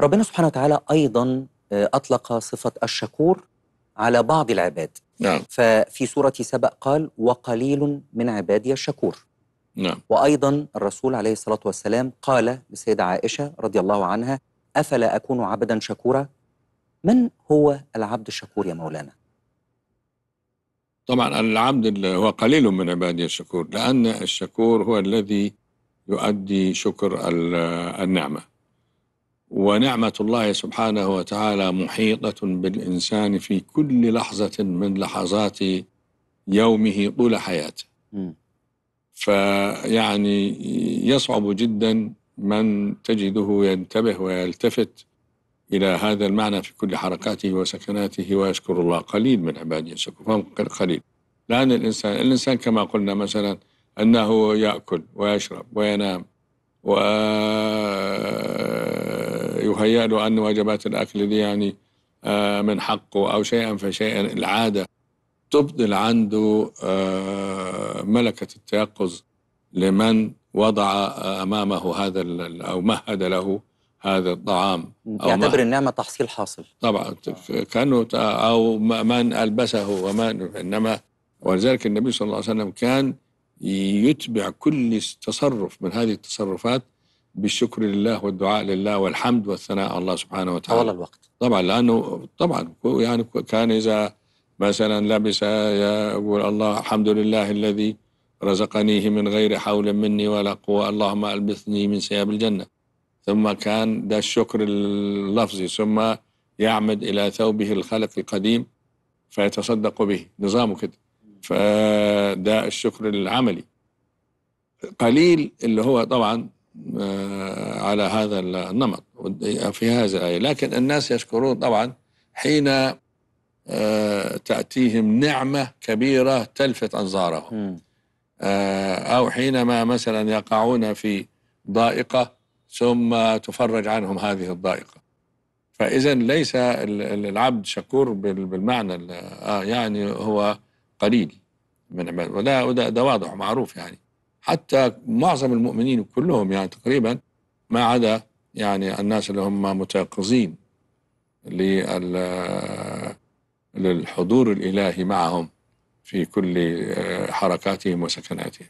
ربنا سبحانه وتعالى أيضا آه، أطلق صفة الشكور على بعض العباد نعم. ففي سورة سبأ قال وقليل من عبادي الشكور نعم. وأيضا الرسول عليه الصلاة والسلام قال للسيده عائشة رضي الله عنها أفلا أكون عبدا شكورا من هو العبد الشكور يا مولانا طبعا العبد هو قليل من عبادي الشكور لأن الشكور هو الذي يؤدي شكر النعمة ونعمة الله سبحانه وتعالى محيطة بالإنسان في كل لحظة من لحظات يومه طول حياته فيعني يصعب جدا من تجده ينتبه ويلتفت إلى هذا المعنى في كل حركاته وسكناته ويشكر الله قليل من عباده يشكر فهم قليل لأن الإنسان الإنسان كما قلنا مثلا أنه يأكل ويشرب وينام و يهيأ له أن وجبات الأكل دي يعني آه، من حقه أو شيئا فشيئا العادة تبطل عنده آه، ملكة التيقظ لمن وضع آه، أمامه هذا أو مهد له هذا الطعام يعتبر النعمة تحصيل حاصل طبعا كانه أو من ألبسه ومن إنما ولذلك النبي صلى الله عليه وسلم كان يتبع كل تصرف من هذه التصرفات بالشكر لله والدعاء لله والحمد والثناء على الله سبحانه وتعالى طوال الوقت طبعا لانه طبعا يعني كان اذا مثلا لبس يقول الله الحمد لله الذي رزقنيه من غير حول مني ولا قوه اللهم البثني من ثياب الجنه ثم كان ده الشكر اللفظي ثم يعمد الى ثوبه الخلق القديم فيتصدق به نظامه كده فده الشكر العملي قليل اللي هو طبعا آه، على هذا النمط في هذا الآية لكن الناس يشكرون طبعا حين آه، تأتيهم نعمة كبيرة تلفت أنظارهم آه، أو حينما مثلا يقعون في ضائقة ثم تفرج عنهم هذه الضائقة فإذا ليس العبد شكور بالمعنى يعني هو قليل من عباد وده ده واضح معروف يعني حتى معظم المؤمنين كلهم يعني تقريبا ما عدا يعني الناس اللي هم متيقظين للحضور الإلهي معهم في كل آه، حركاتهم وسكناتهم